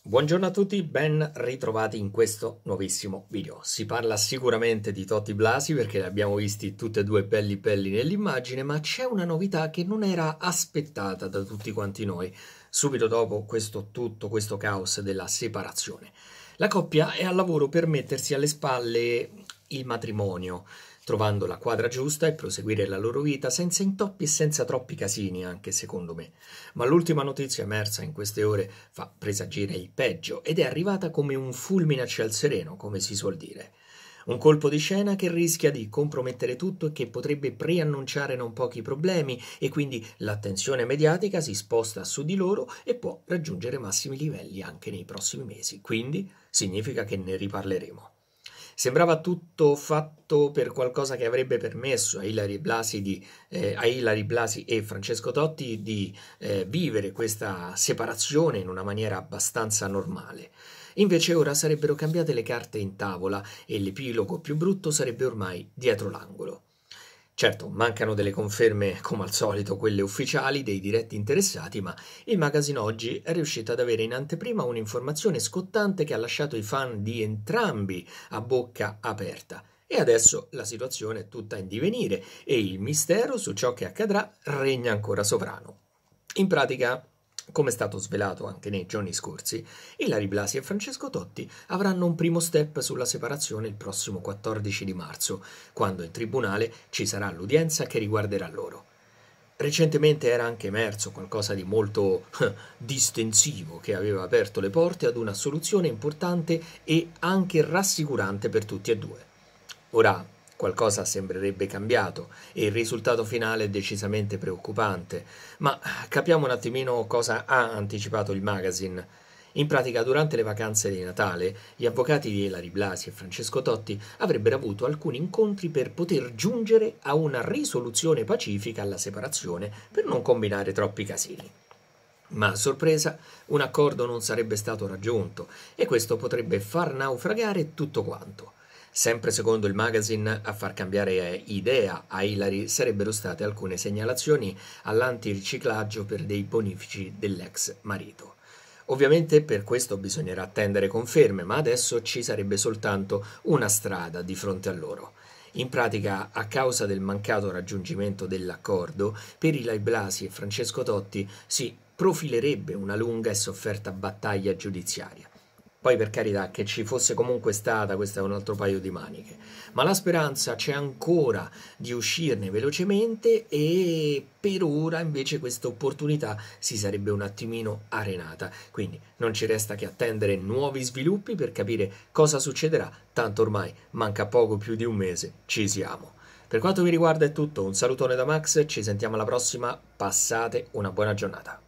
Buongiorno a tutti, ben ritrovati in questo nuovissimo video. Si parla sicuramente di Totti Blasi perché li abbiamo visti tutti e due belli belli nell'immagine, ma c'è una novità che non era aspettata da tutti quanti noi, subito dopo questo tutto questo caos della separazione. La coppia è al lavoro per mettersi alle spalle il matrimonio, trovando la quadra giusta e proseguire la loro vita senza intoppi e senza troppi casini, anche secondo me. Ma l'ultima notizia emersa in queste ore fa presagire il peggio ed è arrivata come un fulmine a ciel sereno, come si suol dire. Un colpo di scena che rischia di compromettere tutto e che potrebbe preannunciare non pochi problemi e quindi l'attenzione mediatica si sposta su di loro e può raggiungere massimi livelli anche nei prossimi mesi. Quindi significa che ne riparleremo. Sembrava tutto fatto per qualcosa che avrebbe permesso a Ilari Blasi, di, eh, a Ilari Blasi e Francesco Totti di eh, vivere questa separazione in una maniera abbastanza normale. Invece ora sarebbero cambiate le carte in tavola e l'epilogo più brutto sarebbe ormai dietro l'angolo. Certo, mancano delle conferme, come al solito, quelle ufficiali dei diretti interessati, ma il magazine oggi è riuscito ad avere in anteprima un'informazione scottante che ha lasciato i fan di entrambi a bocca aperta. E adesso la situazione è tutta in divenire e il mistero su ciò che accadrà regna ancora sovrano. In pratica, come è stato svelato anche nei giorni scorsi, Ilari Blasi e Francesco Totti avranno un primo step sulla separazione il prossimo 14 di marzo, quando in tribunale ci sarà l'udienza che riguarderà loro. Recentemente era anche emerso qualcosa di molto eh, distensivo che aveva aperto le porte ad una soluzione importante e anche rassicurante per tutti e due. Ora, Qualcosa sembrerebbe cambiato e il risultato finale è decisamente preoccupante, ma capiamo un attimino cosa ha anticipato il magazine. In pratica, durante le vacanze di Natale, gli avvocati di Elari Blasi e Francesco Totti avrebbero avuto alcuni incontri per poter giungere a una risoluzione pacifica alla separazione per non combinare troppi casini. Ma a sorpresa, un accordo non sarebbe stato raggiunto e questo potrebbe far naufragare tutto quanto. Sempre secondo il magazine, a far cambiare idea a Hillary sarebbero state alcune segnalazioni all'antiriciclaggio per dei bonifici dell'ex marito. Ovviamente per questo bisognerà attendere conferme, ma adesso ci sarebbe soltanto una strada di fronte a loro. In pratica, a causa del mancato raggiungimento dell'accordo, per Ilai Blasi e Francesco Totti si profilerebbe una lunga e sofferta battaglia giudiziaria. Poi per carità che ci fosse comunque stata, questo è un altro paio di maniche, ma la speranza c'è ancora di uscirne velocemente e per ora invece questa opportunità si sarebbe un attimino arenata, quindi non ci resta che attendere nuovi sviluppi per capire cosa succederà, tanto ormai manca poco più di un mese, ci siamo. Per quanto mi riguarda è tutto, un salutone da Max, ci sentiamo alla prossima, passate una buona giornata.